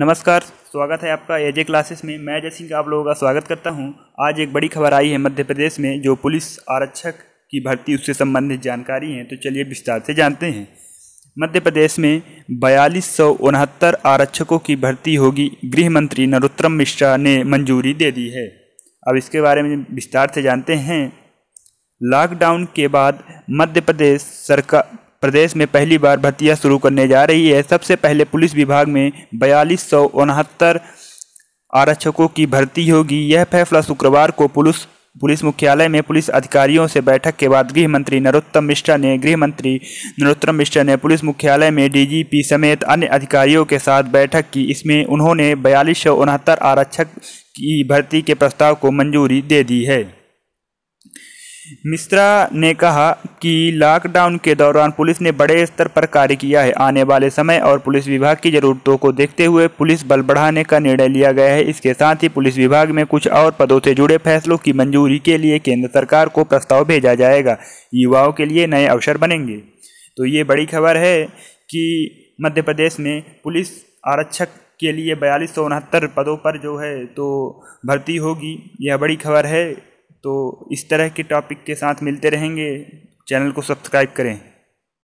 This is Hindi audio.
नमस्कार स्वागत है आपका एजे क्लासेस में मैं जय सिंह आप लोगों का स्वागत करता हूं आज एक बड़ी खबर आई है मध्य प्रदेश में जो पुलिस आरक्षक की भर्ती उससे संबंधित जानकारी है तो चलिए विस्तार से जानते हैं मध्य प्रदेश में बयालीस सौ उनहत्तर आरक्षकों की भर्ती होगी गृह मंत्री नरोत्तम मिश्रा ने मंजूरी दे दी है अब इसके बारे में विस्तार से जानते हैं लॉकडाउन के बाद मध्य प्रदेश सरकार प्रदेश में पहली बार भर्तियां शुरू करने जा रही है सबसे पहले पुलिस विभाग में बयालीस सौ उनहत्तर आरक्षकों की भर्ती होगी यह फैसला शुक्रवार को पुलिस पुलिस मुख्यालय में पुलिस अधिकारियों से बैठक के बाद गृह मंत्री नरोत्तम मिश्रा ने गृह मंत्री नरोत्तम मिश्रा ने पुलिस मुख्यालय में डीजीपी समेत अन्य अधिकारियों के साथ बैठक की इसमें उन्होंने बयालीस आरक्षक की भर्ती के प्रस्ताव को मंजूरी दे दी है मिश्रा ने कहा कि लॉकडाउन के दौरान पुलिस ने बड़े स्तर पर कार्य किया है आने वाले समय और पुलिस विभाग की जरूरतों को देखते हुए पुलिस बल बढ़ाने का निर्णय लिया गया है इसके साथ ही पुलिस विभाग में कुछ और पदों से जुड़े फैसलों की मंजूरी के लिए केंद्र सरकार को प्रस्ताव भेजा जाएगा युवाओं के लिए नए अवसर बनेंगे तो ये बड़ी खबर है कि मध्य प्रदेश में पुलिस आरक्षक के लिए बयालीस सौ उनहत्तर पदों पर जो है तो भर्ती होगी यह बड़ी खबर है तो इस तरह के टॉपिक के साथ मिलते रहेंगे चैनल को सब्सक्राइब करें